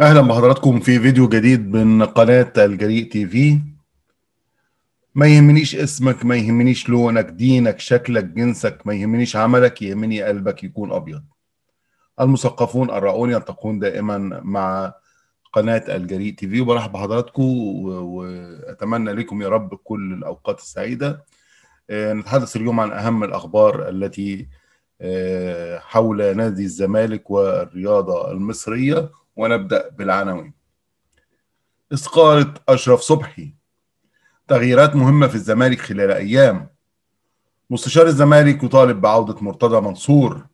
اهلا بحضراتكم في فيديو جديد من قناه الجريء تي في ما يهمنيش اسمك ما يهمنيش لونك دينك شكلك جنسك ما يهمنيش عملك يهمني قلبك يكون ابيض المثقفون الراؤون يلتقون دائما مع قناه الجريء تي في وبرحب بحضراتكم واتمنى لكم يا رب كل الاوقات السعيده آه، نتحدث اليوم عن اهم الاخبار التي آه، حول نادي الزمالك والرياضه المصريه ونبدأ بالعناوين إسقالة أشرف صبحي تغييرات مهمة في الزمالك خلال أيام مستشار الزمالك يطالب بعودة مرتضى منصور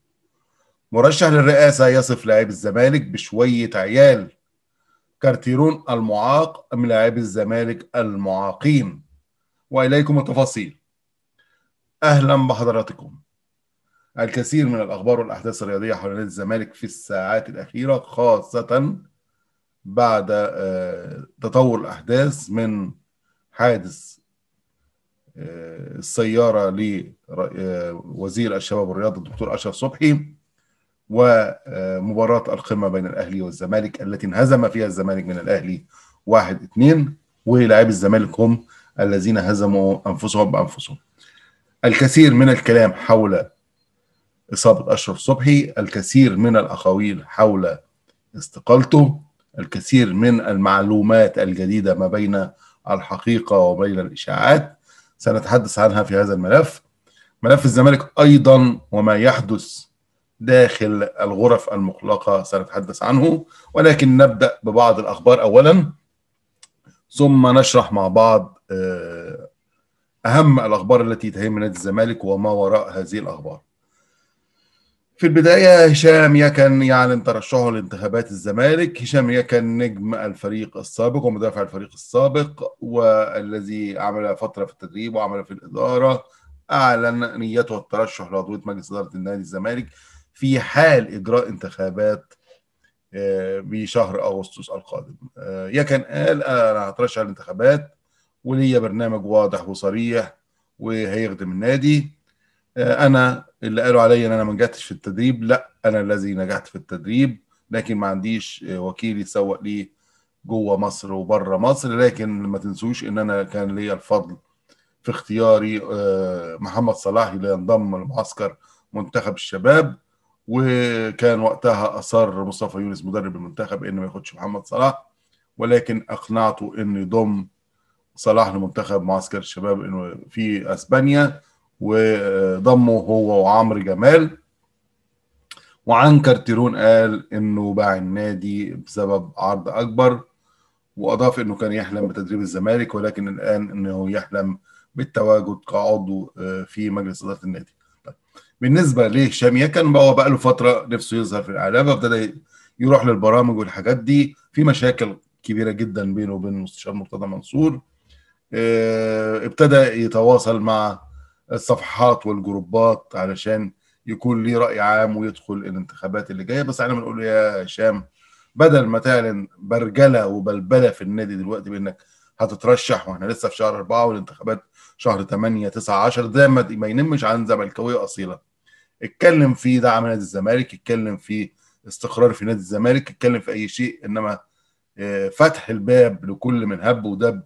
مرشح للرئاسة يصف لاعب الزمالك بشوية عيال كارتيرون المعاق ام لاعب الزمالك المعاقين وإليكم التفاصيل أهلا بحضراتكم الكثير من الأخبار والأحداث الرياضية حول نادي الزمالك في الساعات الأخيرة خاصة بعد آه، تطور الأحداث من حادث آه، السيارة لوزير آه، الشباب والرياضة الدكتور أشرف صبحي ومباراة القمة بين الأهلي والزمالك التي انهزم فيها الزمالك من الأهلي واحد اثنين ولاعبي الزمالك هم الذين هزموا أنفسهم بأنفسهم الكثير من الكلام حول إصابة أشرف صبحي الكثير من الأقاويل حول استقالته الكثير من المعلومات الجديدة ما بين الحقيقة وبين الإشاعات سنتحدث عنها في هذا الملف ملف الزمالك أيضا وما يحدث داخل الغرف المغلقة سنتحدث عنه ولكن نبدأ ببعض الأخبار أولا ثم نشرح مع بعض آه، أهم الأخبار التي تهم نادي الزمالك وما وراء هذه الأخبار في البداية هشام يكن يعلن ترشحه لانتخابات الزمالك هشام يكن نجم الفريق السابق ومدافع الفريق السابق والذي عمل فترة في التدريب وعمل في الإدارة أعلن نيته الترشح لعضوية مجلس إدارة النادي الزمالك في حال إجراء انتخابات آه، بشهر أغسطس القادم آه، يكن قال أنا هترشح الانتخابات وليا برنامج واضح وصريح وهيخدم النادي آه، انا اللي قالوا عليا ان انا ما نجحتش في التدريب لا انا الذي نجحت في التدريب لكن ما عنديش آه، وكيل يسوق لي جوه مصر وبره مصر لكن ما تنسوش ان انا كان ليا الفضل في اختياري آه، محمد صلاح لينضم لمعسكر منتخب الشباب وكان وقتها اصر مصطفى يونس مدرب المنتخب انه ما ياخدش محمد صلاح ولكن اقنعته انه يضم صلاح لمنتخب معسكر الشباب انه في اسبانيا وضمه هو وعمرو جمال وعن كارتيرون قال انه باع النادي بسبب عرض اكبر واضاف انه كان يحلم بتدريب الزمالك ولكن الان انه يحلم بالتواجد كعضو آه، في مجلس اداره النادي طيب، بالنسبه لهشام كان هو بقى له فتره نفسه يظهر في الاعلام فابتدى يروح للبرامج والحاجات دي في مشاكل كبيره جدا بينه وبين المستشار مرتضى منصور آه، ابتدى يتواصل مع الصفحات والجروبات علشان يكون ليه راي عام ويدخل الانتخابات اللي جايه بس احنا بنقول يا هشام بدل ما تعلن برجله وبلبله في النادي دلوقتي بانك هتترشح واحنا لسه في شهر أربعة والانتخابات شهر 8 9 10 ده ما ينمش عن زملكاويه اصيله اتكلم في دعم نادي الزمالك اتكلم في استقرار في نادي الزمالك اتكلم في اي شيء انما آه، فتح الباب لكل من هب ودب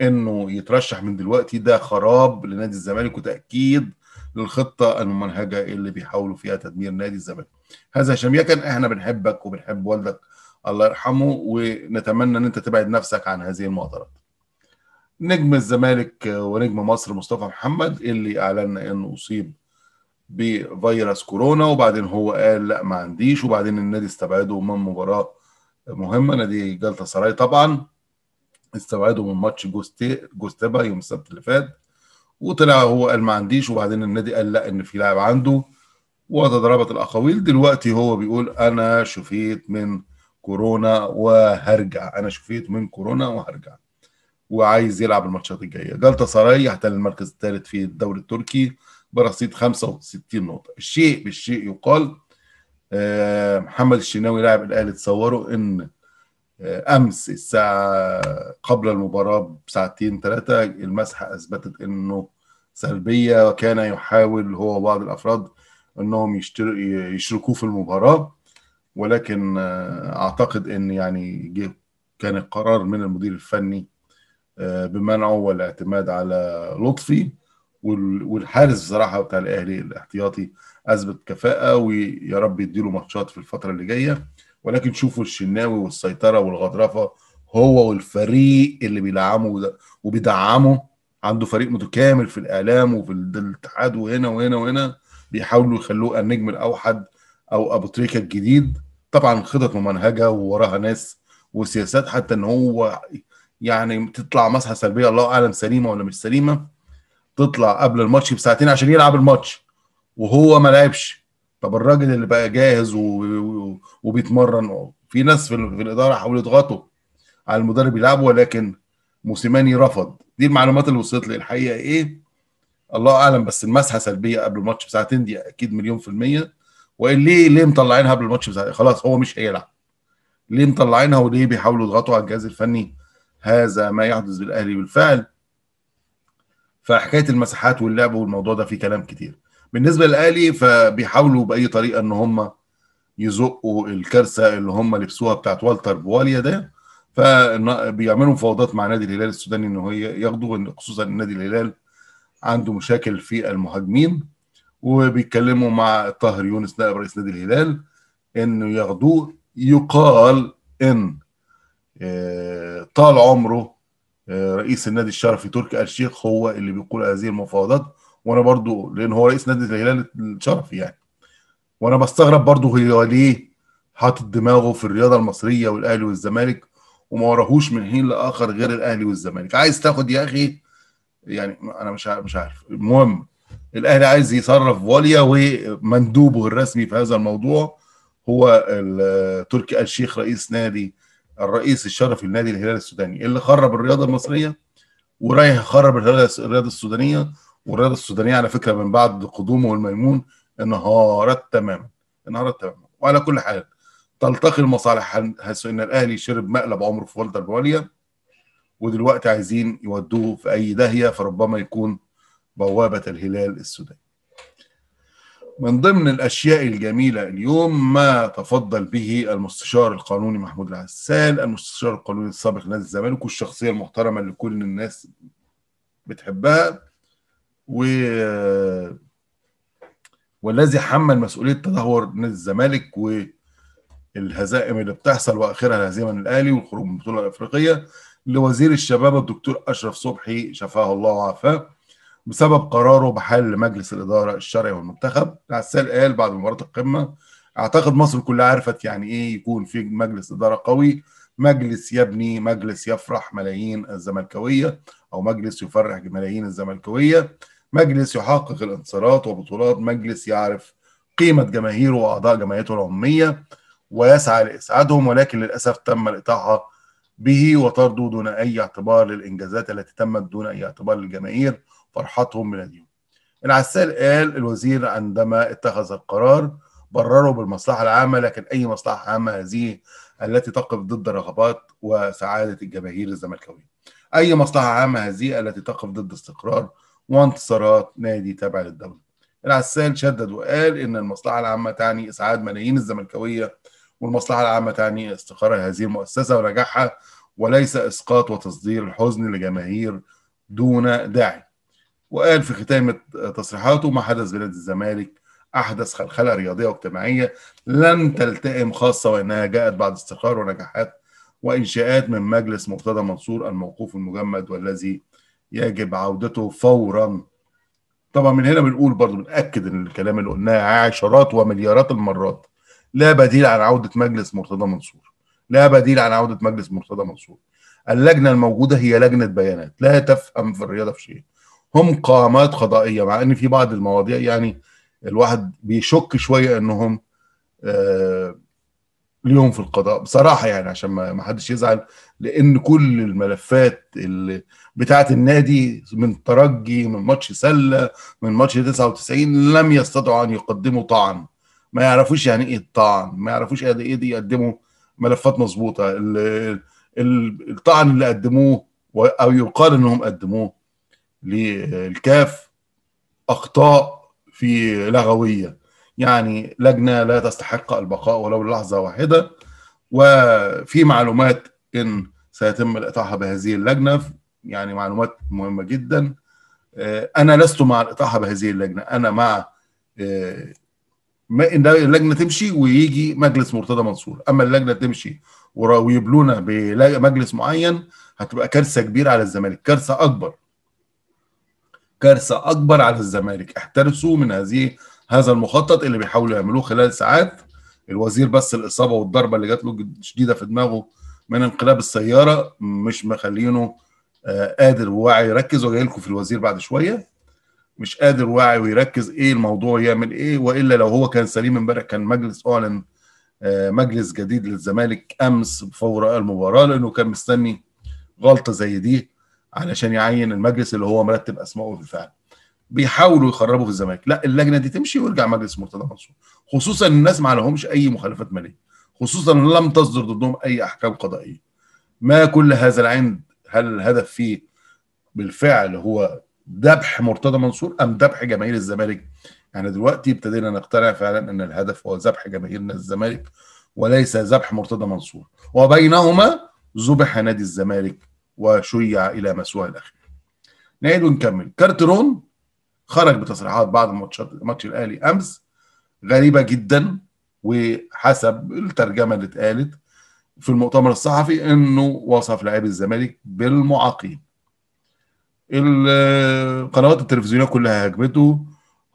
انه يترشح من دلوقتي ده خراب لنادي الزمالك وتاكيد للخطه الممنهجه اللي بيحاولوا فيها تدمير نادي الزمالك. هذا هشام يكن احنا بنحبك وبنحب والدك الله يرحمه ونتمنى ان انت تبعد نفسك عن هذه المؤتمرات. نجم الزمالك ونجم مصر مصطفى محمد اللي اعلنا انه اصيب بفيروس كورونا وبعدين هو قال لا ما عنديش وبعدين النادي استبعده من مباراه مهمه نادي جلطه سراي طبعا استبعده من ماتش جوستي جوستبا يوم السبت اللي فات وطلع هو قال ما عنديش وبعدين النادي قال لا ان في لاعب عنده وتضربت الاقاويل دلوقتي هو بيقول انا شفيت من كورونا وهرجع انا شفيت من كورونا وهرجع وعايز يلعب الماتشات الجايه جلطة سراي احتل المركز الثالث في الدوري التركي برصيد 65 نقطه الشيء بالشيء يقال آه، محمد الشناوي لاعب الاهلي تصوروا ان امس الساعه قبل المباراه بساعتين ثلاثه المسحه اثبتت انه سلبيه وكان يحاول هو وبعض الافراد انهم يشركوه في المباراه ولكن آه، اعتقد ان يعني كان القرار من المدير الفني آه، بمنعه والاعتماد على لطفي والحارس بصراحه بتاع الاهلي الاحتياطي اثبت كفاءه ويا رب يديله ماتشات في الفتره اللي جايه ولكن شوفوا الشناوي والسيطره والغضرفه هو والفريق اللي بيدعمه وبيدعمه عنده فريق متكامل في الاعلام وفي الاتحاد وهنا وهنا وهنا بيحاولوا يخلوه النجم الاوحد او ابو تريكه الجديد طبعا خطط ممنهجه ووراها ناس وسياسات حتى ان هو يعني تطلع مسحه سلبيه الله اعلم سليمه ولا مش سليمه تطلع قبل الماتش بساعتين عشان يلعب الماتش وهو ما لعبش طب الراجل اللي بقى جاهز وبيتمرن في ناس في الاداره حاولوا يضغطوا على المدرب يلعبه ولكن موسيماني رفض دي المعلومات اللي وصلت لي الحقيقه ايه الله اعلم بس المسحه سلبيه قبل الماتش بساعتين دي اكيد مليون في الميه وان ليه ليه مطلعينها قبل الماتش بساعتين خلاص هو مش هيلعب ليه مطلعينها وليه بيحاولوا يضغطوا على الجهاز الفني هذا ما يحدث بالاهلي بالفعل فحكايه المساحات واللعب والموضوع ده فيه كلام كتير بالنسبه للاهلي فبيحاولوا باي طريقه ان هم يزقوا الكارثه اللي هم لبسوها بتاعت والتر بواليا ده فبيعملوا مفاوضات مع نادي الهلال السوداني ان هو ياخدوا خصوصا نادي الهلال عنده مشاكل في المهاجمين وبيتكلموا مع طاهر يونس نائب رئيس نادي الهلال انه ياخدوه يقال ان آه، طال عمره آه، رئيس النادي الشرفي تركي آل الشيخ هو اللي بيقول هذه المفاوضات وانا برضو لان هو رئيس نادي الهلال الشرفي يعني وانا بستغرب برضو هو ليه حاطط دماغه في الرياضه المصريه والاهلي والزمالك وما وراهوش من حين لاخر غير الاهلي والزمالك عايز تاخد يا اخي يعني انا مش عارف مش عارف المهم الاهلي عايز يصرف واليا ومندوبه الرسمي في هذا الموضوع هو تركي الشيخ رئيس نادي الرئيس الشرفي لنادي الهلال السوداني اللي خرب الرياضه المصريه ورايح يخرب الرياضه السودانيه والرياضه السودانيه على فكره من بعد قدومه الميمون انهارت تماما انهارت تماما وعلى كل حال تلتقي المصالح حيث ان الاهلي شرب مقلب عمره في والده البوليه ودلوقتي عايزين يودوه في اي داهيه فربما يكون بوابه الهلال السوداني من ضمن الاشياء الجميله اليوم ما تفضل به المستشار القانوني محمود العسال المستشار القانوني السابق نادي الزمالك والشخصيه المحترمه اللي كل الناس بتحبها و والذي حمل مسؤوليه تدهور نادي الزمالك والهزائم اللي بتحصل واخرها الهزيمه من الاهلي والخروج من البطوله الافريقيه لوزير الشباب الدكتور اشرف صبحي شفاه الله وعافاه بسبب قراره بحل مجلس الاداره الشرعي والمنتخب عسال قال بعد مباراه القمه اعتقد مصر كلها عرفت يعني ايه يكون في مجلس اداره قوي مجلس يبني مجلس يفرح ملايين الزملكاويه او مجلس يفرح ملايين الزملكاويه مجلس يحقق الانتصارات وبطولات مجلس يعرف قيمة جماهيره وأعضاء جمعيته العمومية ويسعى لإسعادهم ولكن للأسف تم الإطاحة به وطرده دون أي اعتبار للإنجازات التي تمت دون أي اعتبار للجماهير فرحتهم من اليوم العسال قال الوزير عندما اتخذ القرار برره بالمصلحة العامة لكن أي مصلحة عامة هذه التي تقف ضد رغبات وسعادة الجماهير الزملكاوية أي مصلحة عامة هذه التي تقف ضد استقرار وانتصارات نادي تابع للدولة العسال شدد وقال إن المصلحة العامة تعني إسعاد ملايين الزملكاوية والمصلحة العامة تعني استقرار هذه المؤسسة ونجاحها وليس إسقاط وتصدير الحزن لجماهير دون داعي وقال في ختام تصريحاته ما حدث بنادي الزمالك أحدث خلخلة رياضية واجتماعية لن تلتئم خاصة وإنها جاءت بعد استقرار ونجاحات وإنشاءات من مجلس مرتضى منصور الموقوف المجمد والذي يجب عودته فورا طبعا من هنا بنقول برضه بنأكد ان الكلام اللي قلناه عشرات ومليارات المرات لا بديل عن عودة مجلس مرتضى منصور لا بديل عن عودة مجلس مرتضى منصور اللجنة الموجودة هي لجنة بيانات لا تفهم في الرياضة في شيء هم قامات قضائية مع ان في بعض المواضيع يعني الواحد بيشك شوية انهم آه اليوم في القضاء بصراحه يعني عشان ما حدش يزعل لان كل الملفات اللي بتاعه النادي من ترجي من ماتش سله من ماتش 99 لم يستطعوا ان يقدموا طعن ما يعرفوش يعني ايه الطعن ما يعرفوش ايه دي يقدموا ملفات مظبوطه الطعن اللي قدموه او يقال انهم قدموه للكاف اخطاء في لغويه يعني لجنة لا تستحق البقاء ولو للحظة واحدة وفي معلومات إن سيتم الإطاحة بهذه اللجنة يعني معلومات مهمة جدا آه، أنا لست مع الإطاحة بهذه اللجنة أنا مع آه، ما إن اللجنة تمشي ويجي مجلس مرتضى منصور أما اللجنة تمشي ويبلونا بمجلس معين هتبقى كارثة كبيرة على الزمالك كارثة أكبر كارثة أكبر على الزمالك احترسوا من هذه هذا المخطط اللي بيحاولوا يعملوه خلال ساعات الوزير بس الاصابه والضربه اللي جات له شديده في دماغه من انقلاب السياره مش مخلينه آه قادر وواعي يركز وجاي لكم في الوزير بعد شويه مش قادر واعي ويركز ايه الموضوع يعمل ايه والا لو هو كان سليم امبارح كان مجلس اعلن آه مجلس جديد للزمالك امس فور المباراه لانه كان مستني غلطه زي دي علشان يعين المجلس اللي هو مرتب اسمائه بالفعل بيحاولوا يخربوا في الزمالك لا اللجنه دي تمشي ويرجع مجلس مرتضى منصور خصوصا الناس ما عليهمش اي مخالفات ماليه خصوصا لم تصدر ضدهم اي احكام قضائيه ما كل هذا العند هل الهدف فيه بالفعل هو ذبح مرتضى منصور ام ذبح جماهير الزمالك يعني دلوقتي ابتدينا نقتنع فعلا ان الهدف هو ذبح جماهيرنا الزمالك وليس ذبح مرتضى منصور وبينهما ذبح نادي الزمالك وشيع الى مسواه الاخير نعيد ونكمل كارترون خرج بتصريحات بعد ماتشات ماتش الاهلي امس غريبه جدا وحسب الترجمه اللي اتقالت في المؤتمر الصحفي انه وصف لاعبي الزمالك بالمعاقين القنوات التلفزيونيه كلها هاجمته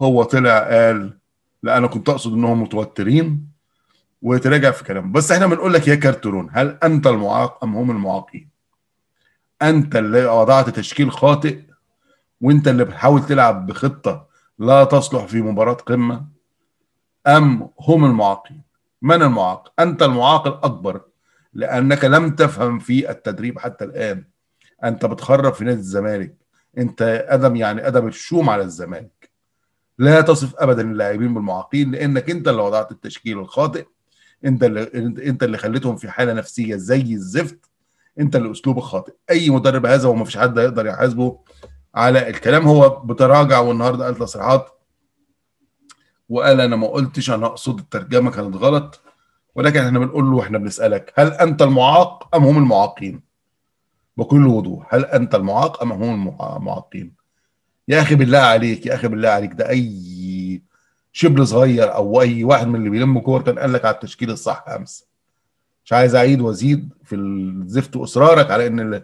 هو طلع قال لا انا كنت اقصد انهم متوترين ويتراجع في كلامه بس احنا بنقول لك يا كارترون هل انت المعاق ام هم المعاقين انت اللي وضعت تشكيل خاطئ وانت اللي بتحاول تلعب بخطه لا تصلح في مباراه قمه ام هم المعاقين من المعاق انت المعاق الاكبر لانك لم تفهم في التدريب حتى الان انت بتخرب في نادي الزمالك انت ادم يعني ادم الشوم على الزمالك لا تصف ابدا اللاعبين بالمعاقين لانك انت اللي وضعت التشكيل الخاطئ انت اللي انت اللي خليتهم في حاله نفسيه زي الزفت انت اللي اسلوبك خاطئ اي مدرب هذا وما فيش حد هيقدر يحاسبه على الكلام هو بتراجع والنهارده قال تصريحات وقال انا ما قلتش انا اقصد الترجمه كانت غلط ولكن احنا بنقول له واحنا بنسالك هل انت المعاق ام هم المعاقين؟ بكل وضوح هل انت المعاق ام هم المعاقين؟ يا اخي بالله عليك يا اخي بالله عليك ده اي شبل صغير او اي واحد من اللي بيلم كور كان قال لك على التشكيل الصح امس مش عايز اعيد وازيد في الزفت اصرارك على ان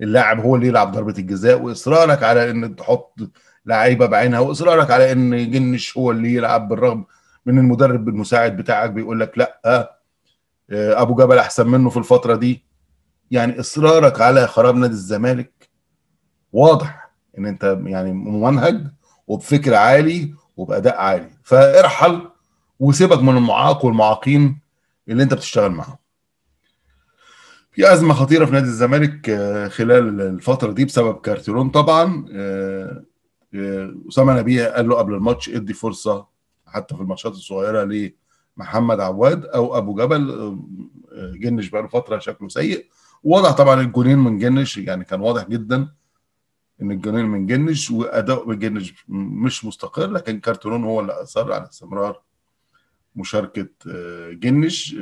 اللاعب هو اللي يلعب ضربه الجزاء واصرارك على ان تحط لعيبه بعينها واصرارك على ان جنش هو اللي يلعب بالرغم من المدرب المساعد بتاعك بيقول لك لا آه، آه، ابو جبل احسن منه في الفتره دي يعني اصرارك على خراب نادي الزمالك واضح ان انت يعني ممنهج وبفكر عالي وباداء عالي فارحل وسيبك من المعاق والمعاقين اللي انت بتشتغل معاهم في ازمه خطيره في نادي الزمالك آه، خلال الفتره دي بسبب كارتيرون طبعا آه، آه، اسامه نبيه قال له قبل الماتش ادي فرصه حتى في الماتشات الصغيره لمحمد عواد او ابو جبل جنش بقاله فتره شكله سيء وضع طبعا الجونين من جنش يعني كان واضح جدا ان الجونين من جنش واداء جنش مش مستقر لكن كارتيرون هو اللي اصر على استمرار مشاركه جنش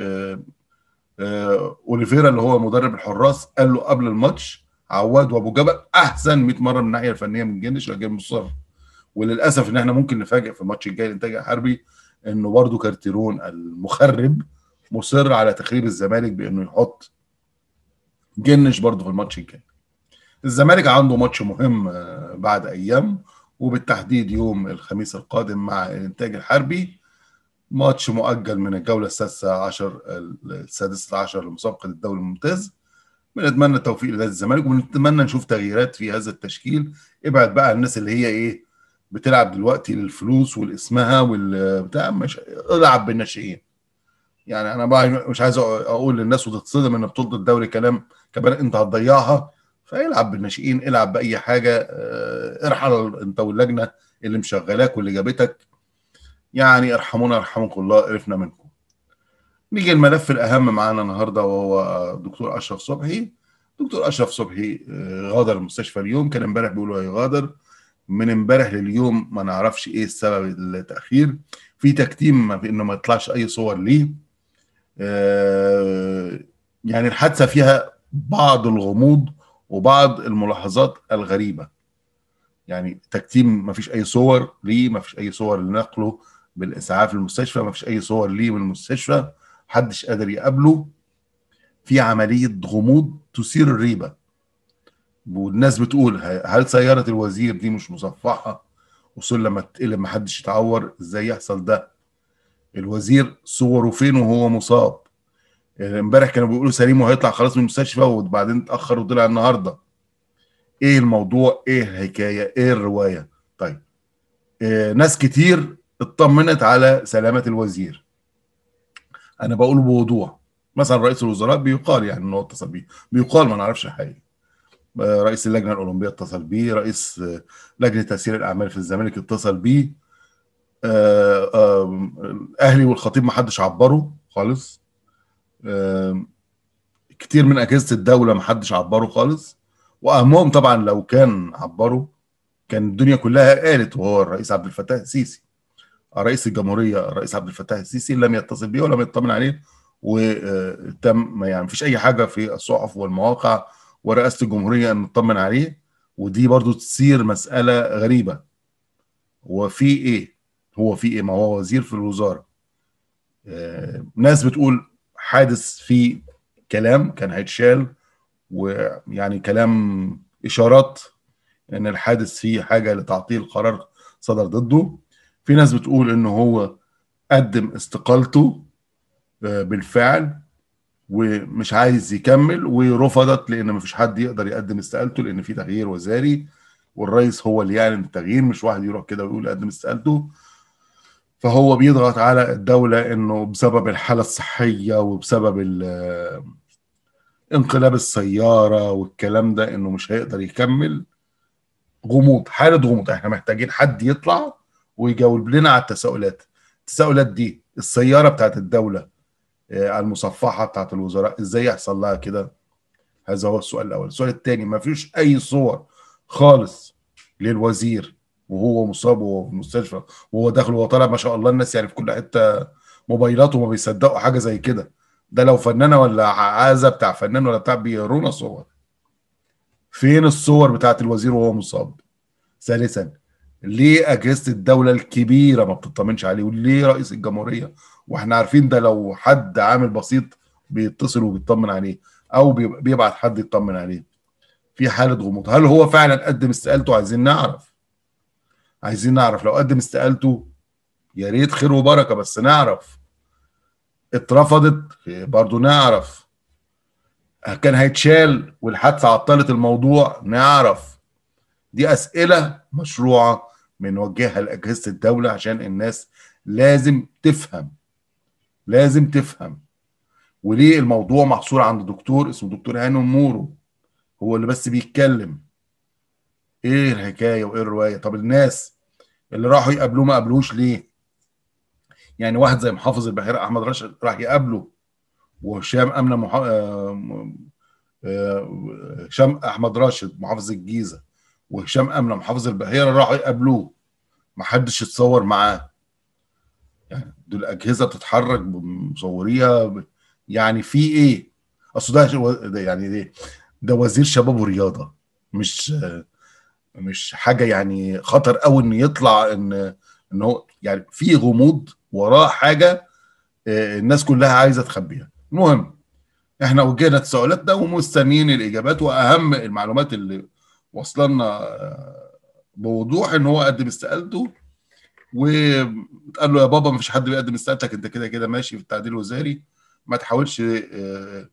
آه، اوليفيرا اللي هو مدرب الحراس قال له قبل الماتش عواد وابو جبل احسن 100 مره من الناحيه الفنيه من جنش لكن مصر وللاسف ان احنا ممكن نفاجئ في الماتش الجاي الانتاج الحربي انه برضه كارتيرون المخرب مصر على تخريب الزمالك بانه يحط جنش برضه في الماتش الجاي الزمالك عنده ماتش مهم آه، بعد ايام وبالتحديد يوم الخميس القادم مع الانتاج الحربي ماتش مؤجل من الجولة السادسة عشر السادسة عشر لمسابقة الدوري الممتاز بنتمنى التوفيق لنادي الزمالك وبنتمنى نشوف تغييرات في هذا التشكيل ابعد بقى عن الناس اللي هي ايه بتلعب دلوقتي للفلوس والاسمها والبتاع مش العب بالناشئين يعني انا بقى مش عايز اقول للناس وتتصدم ان بطوله الدوري كلام كمان انت هتضيعها فالعب بالناشئين العب باي حاجه آه، ارحل انت واللجنه اللي مشغلاك واللي جابتك يعني ارحمونا يرحمكم الله قرفنا منكم نيجي الملف الاهم معانا النهارده وهو دكتور اشرف صبحي دكتور اشرف صبحي آه، غادر المستشفى اليوم كان امبارح بيقولوا هيغادر من امبارح لليوم ما نعرفش ايه السبب التاخير في تكتيم في انه ما يطلعش اي صور ليه آه، يعني الحادثه فيها بعض الغموض وبعض الملاحظات الغريبه يعني تكتيم ما فيش اي صور ليه ما فيش اي صور لنقله بالاسعاف المستشفى ما فيش اي صور ليه من المستشفى محدش قادر يقابله في عمليه غموض تثير الريبه والناس بتقول هل سياره الوزير دي مش مصفحه وصل لما تتقلب محدش يتعور ازاي يحصل ده الوزير صوره فين وهو مصاب يعني امبارح كانوا بيقولوا سليم وهيطلع خلاص من المستشفى وبعدين اتاخر وطلع النهارده ايه الموضوع ايه الحكايه ايه الروايه طيب آه، ناس كتير اطمنت على سلامة الوزير أنا بقول بوضوح مثلا رئيس الوزراء بيقال يعني إن هو اتصل بيه بيقال ما نعرفش الحقيقة رئيس اللجنة الأولمبية اتصل بيه رئيس لجنة تأثير الأعمال في الزمالك اتصل بيه آه، آه، أهلي والخطيب ما حدش عبره خالص آه، كتير من أجهزة الدولة ما حدش عبره خالص وأهمهم طبعا لو كان عبره كان الدنيا كلها قالت وهو الرئيس عبد الفتاح السيسي رئيس الجمهوريه الرئيس عبد الفتاح السيسي لم يتصل بيه ولم يطمن عليه وتم يعني مفيش اي حاجه في الصحف والمواقع ورئاسه الجمهوريه ان تطمن عليه ودي برضو تثير مساله غريبه وفي ايه هو في ايه ما هو وزير في الوزاره آه، ناس بتقول حادث في كلام كان هيتشال ويعني كلام اشارات ان الحادث فيه حاجه لتعطيل قرار صدر ضده في ناس بتقول ان هو قدم استقالته آه، بالفعل ومش عايز يكمل ورفضت لان مفيش حد يقدر يقدم استقالته لان في تغيير وزاري والرئيس هو اللي يعلن التغيير مش واحد يروح كده ويقول قدم استقالته فهو بيضغط على الدولة انه بسبب الحالة الصحية وبسبب آه، انقلاب السيارة والكلام ده انه مش هيقدر يكمل غموض حالة غموض احنا محتاجين حد يطلع ويجاوب لنا على التساؤلات التساؤلات دي السياره بتاعت الدوله آه، المصفحه بتاعت الوزراء ازاي يحصل لها كده هذا هو السؤال الاول السؤال الثاني ما فيش اي صور خالص للوزير وهو مصاب وهو في المستشفى وهو داخل وهو طالع ما شاء الله الناس يعني في كل حته موبايلاته وما بيصدقوا حاجه زي كده ده لو فنانه ولا عازه بتاع فنان ولا بتاع بيرونا صور فين الصور بتاعت الوزير وهو مصاب ثالثا ليه اجهزه الدوله الكبيره ما بتطمنش عليه وليه رئيس الجمهوريه واحنا عارفين ده لو حد عامل بسيط بيتصل وبيطمن عليه او بيبعت حد يطمن عليه في حاله غموض هل هو فعلا قدم استقالته عايزين نعرف عايزين نعرف لو قدم استقالته يا ريت خير وبركه بس نعرف اترفضت برضه نعرف كان هيتشال والحادثه عطلت الموضوع نعرف دي اسئله مشروعه بنوجهها لاجهزه الدوله عشان الناس لازم تفهم لازم تفهم وليه الموضوع محصور عند دكتور اسمه دكتور هانو مورو هو اللي بس بيتكلم ايه الحكايه وايه الروايه طب الناس اللي راحوا يقابلوه ما قابلوش ليه يعني واحد زي محافظ البحيره احمد راشد راح يقابله وهشام امنه آه، محا... آه، آه، هشام احمد راشد محافظ الجيزه وهشام امله محافظ الباهيره راحوا يقابلوه ما حدش يتصور معاه يعني دول اجهزه بتتحرك مصوريها يعني في ايه اصل ده, ده يعني ده, إيه؟ ده وزير شباب ورياضه مش مش حاجه يعني خطر قوي ان يطلع ان ان هو يعني في غموض وراه حاجه آه، الناس كلها عايزه تخبيها المهم احنا وجهنا تساؤلاتنا ومستنيين الاجابات واهم المعلومات اللي وصلنا آه، بوضوح ان هو قدم استقالته وقال له يا بابا مفيش حد بيقدم استقالتك انت كده كده ماشي في التعديل الوزاري ما تحاولش آه،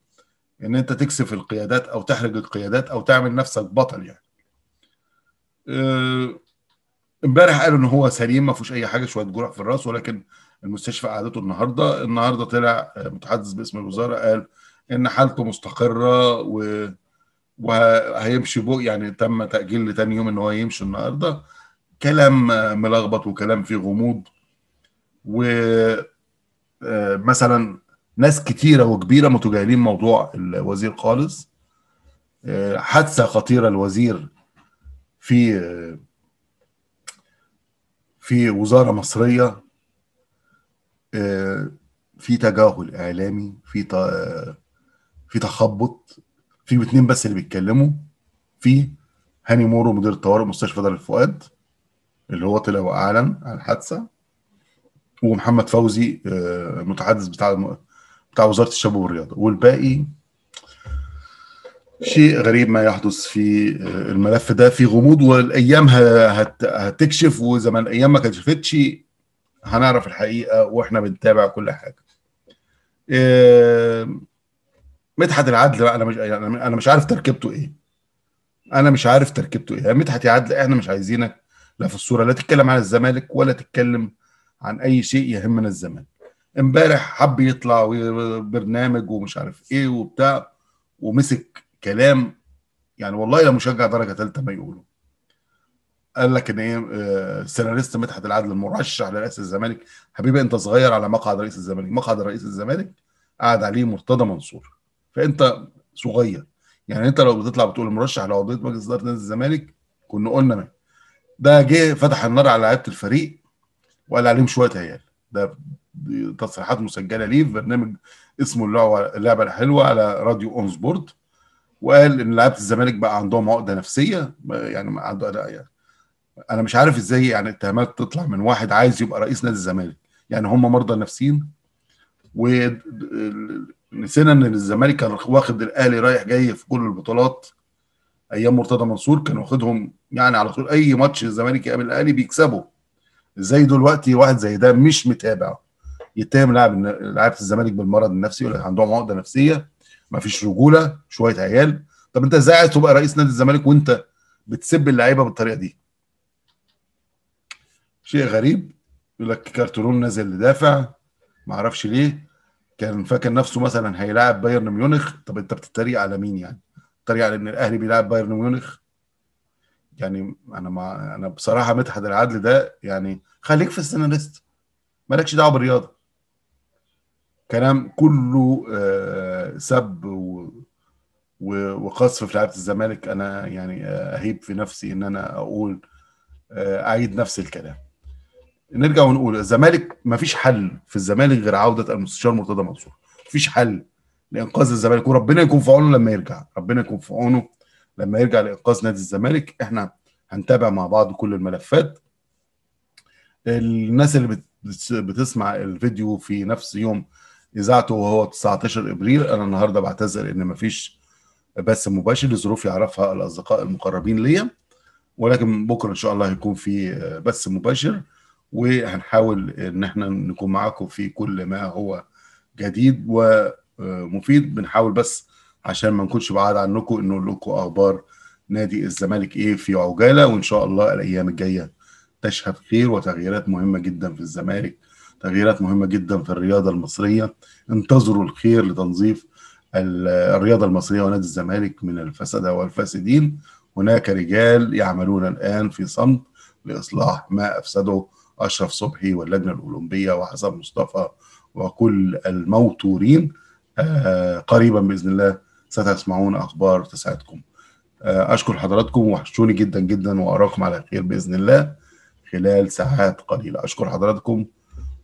ان انت تكسف القيادات او تحرج القيادات او تعمل نفسك بطل يعني آه، امبارح قالوا ان هو سليم ما فيهوش اي حاجه شويه جرح في الراس ولكن المستشفى قعدته النهارده النهارده طلع متحدث باسم الوزاره قال ان حالته مستقره و وهيمشي بو يعني تم تاجيل لتاني يوم ان هو يمشي النهارده كلام ملخبط وكلام فيه غموض و آه، مثلا ناس كتيره وكبيره متجاهلين موضوع الوزير خالص آه، حادثه خطيره الوزير في آه، في وزاره مصريه في تجاهل اعلامي في في تخبط في اتنين بس اللي بيتكلموا في هاني مورو مدير الطوارئ مستشفى دار الفؤاد اللي هو طلع واعلن عن الحادثه ومحمد فوزي آه، المتحدث بتاع بتاع وزاره الشباب والرياضه والباقي شيء غريب ما يحدث في آه، الملف ده في غموض والايام هتكشف وزي ما الايام ما كشفتش هنعرف الحقيقه واحنا بنتابع كل حاجه آه، مدحت العدل بقى انا مش انا مش عارف تركيبته ايه انا مش عارف تركيبته ايه مدحت يا عدل احنا مش عايزينك لا في الصوره لا تتكلم عن الزمالك ولا تتكلم عن اي شيء يهمنا الزمالك امبارح حب يطلع برنامج ومش عارف ايه وبتاع ومسك كلام يعني والله لا مشجع درجه ثالثه ما يقوله قال لك ان ايه السيناريست آه، مدحت العدل المرشح لرئاسه الزمالك حبيبي انت صغير على مقعد رئيس الزمالك مقعد رئيس الزمالك قعد عليه مرتضى منصور فانت صغير يعني انت لو بتطلع بتقول مرشح لعضويه مجلس اداره نادي الزمالك كنا قلنا ما. ده جه فتح النار على لعيبه الفريق وقال عليهم شويه عيال ده تصريحات مسجله ليه في برنامج اسمه اللعبه الحلوه على راديو اون سبورت وقال ان لعيبه الزمالك بقى عندهم عقده نفسيه يعني عنده اداء يعني انا مش عارف ازاي يعني اتهامات تطلع من واحد عايز يبقى رئيس نادي الزمالك يعني هم مرضى نفسيين و نسينا ان الزمالك كان واخد الاهلي رايح جاي في كل البطولات ايام مرتضى منصور كان واخدهم يعني على طول اي ماتش الزمالك يقابل الاهلي بيكسبه ازاي دلوقتي واحد زي ده مش متابع يتهم لاعب لاعيبه الزمالك بالمرض النفسي ولا عندهم عقده نفسيه ما فيش رجوله شويه عيال طب انت ازاي عايز تبقى رئيس نادي الزمالك وانت بتسب اللعيبه بالطريقه دي شيء غريب يقول لك كارترون نازل لدافع ما اعرفش ليه كان فاكر نفسه مثلا هيلاعب بايرن ميونخ طب انت بتتريق على مين يعني؟ بتتريق على ان الاهلي بيلاعب بايرن ميونخ؟ يعني انا ما انا بصراحه مدحت العدل ده يعني خليك في السيناريست مالكش دعوه بالرياضه كلام كله آه، سب وقصف في لعبه الزمالك انا يعني اهيب في نفسي ان انا اقول آه، اعيد نفس الكلام نرجع ونقول الزمالك مفيش حل في الزمالك غير عوده المستشار مرتضى منصور مفيش حل لانقاذ الزمالك وربنا يكون في عونه لما يرجع ربنا يكون في عونه لما يرجع لانقاذ نادي الزمالك احنا هنتابع مع بعض كل الملفات الناس اللي بتسمع الفيديو في نفس يوم اذاعته وهو 19 ابريل انا النهارده بعتذر ان مفيش بث مباشر لظروف يعرفها الاصدقاء المقربين ليا ولكن بكره ان شاء الله هيكون في بث مباشر وهنحاول ان احنا نكون معاكم في كل ما هو جديد ومفيد بنحاول بس عشان ما نكونش بعاد عنكم نقول لكم اخبار نادي الزمالك ايه في عجاله وان شاء الله الايام الجايه تشهد خير وتغييرات مهمه جدا في الزمالك تغييرات مهمه جدا في الرياضه المصريه انتظروا الخير لتنظيف الرياضه المصريه ونادي الزمالك من الفسده والفاسدين هناك رجال يعملون الان في صمت لاصلاح ما افسده اشرف صبحي واللجنه الاولمبيه وحسن مصطفى وكل الموتورين آه، قريبا باذن الله ستسمعون اخبار تساعدكم آه، اشكر حضراتكم وحشوني جدا جدا واراكم على خير باذن الله خلال ساعات قليله اشكر حضراتكم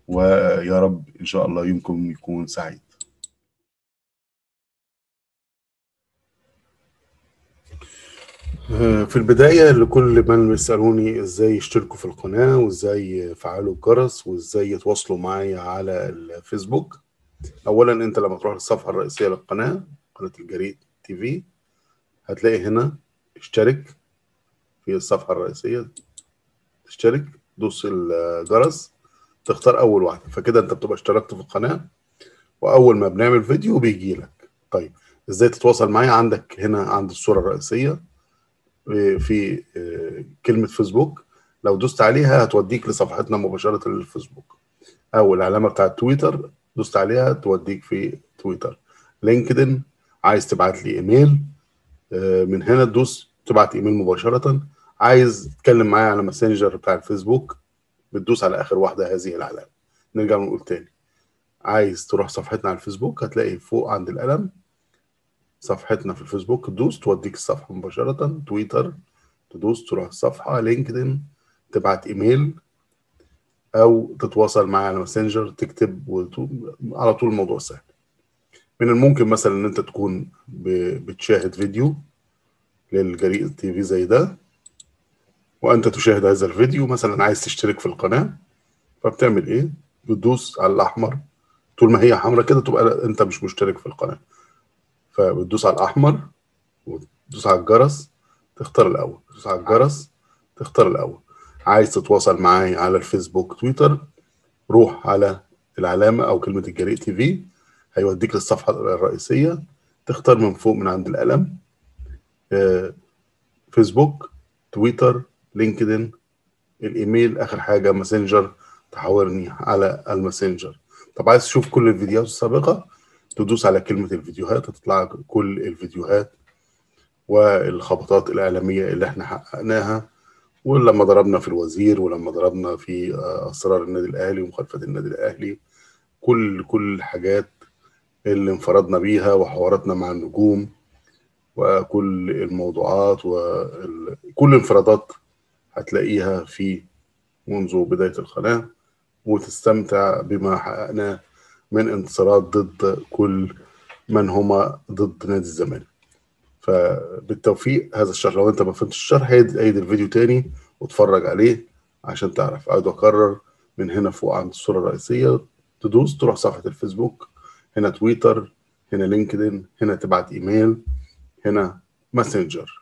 ويا رب ان شاء الله يومكم يكون سعيد آه، في البداية لكل من بيسألوني ازاي يشتركوا في القناة وازاي يفعلوا الجرس وازاي يتواصلوا معايا على الفيسبوك اولا انت لما تروح للصفحة الرئيسية للقناة قناة الجريء تي في هتلاقي هنا اشترك في الصفحة الرئيسية تشترك دوس الجرس تختار اول واحدة فكده انت بتبقى اشتركت في القناة واول ما بنعمل فيديو بيجي لك طيب ازاي تتواصل معايا عندك هنا عند الصورة الرئيسية في آه، كلمه فيسبوك لو دوست عليها هتوديك لصفحتنا مباشره للفيسبوك او العلامه بتاعت تويتر دوست عليها توديك في تويتر لينكدين عايز تبعت لي ايميل آه، من هنا تدوس تبعت ايميل مباشره عايز تتكلم معايا على ماسنجر بتاع الفيسبوك بتدوس على اخر واحده هذه العلامه نرجع نقول تاني عايز تروح صفحتنا على الفيسبوك هتلاقي فوق عند القلم صفحتنا في الفيسبوك تدوس توديك الصفحه مباشره تويتر تدوس تروح الصفحه لينكدين تبعت ايميل او تتواصل معايا على ماسنجر تكتب وتو... على طول الموضوع سهل من الممكن مثلا ان انت تكون ب... بتشاهد فيديو للجريء التي في زي ده وانت تشاهد هذا الفيديو مثلا عايز تشترك في القناه فبتعمل ايه بتدوس على الاحمر طول ما هي حمراء كده تبقى انت مش مشترك في القناه فبتدوس على الاحمر وتدوس على الجرس تختار الاول تدوس على الجرس تختار الاول عايز تتواصل معايا على الفيسبوك تويتر روح على العلامه او كلمه الجريء تي في هيوديك للصفحه الرئيسيه تختار من فوق من عند القلم آه، فيسبوك تويتر لينكدين الايميل اخر حاجه ماسنجر تحاورني على الماسنجر طب عايز تشوف كل الفيديوهات السابقه تدوس على كلمة الفيديوهات هتطلع كل الفيديوهات والخبطات الإعلامية اللي احنا حققناها ولما ضربنا في الوزير ولما ضربنا في آه، أسرار النادي الأهلي ومخالفة النادي الأهلي كل كل الحاجات اللي انفردنا بيها وحواراتنا مع النجوم وكل الموضوعات وكل الانفرادات هتلاقيها في منذ بداية القناة وتستمتع بما حققناه من انتصارات ضد كل من هما ضد نادي الزمالك فبالتوفيق هذا الشرح لو انت ما فهمتش الشرح عيد الفيديو تاني واتفرج عليه عشان تعرف اقعد اكرر من هنا فوق عند الصوره الرئيسيه تدوس تروح صفحه الفيسبوك هنا تويتر هنا لينكدين هنا تبعت ايميل هنا ماسنجر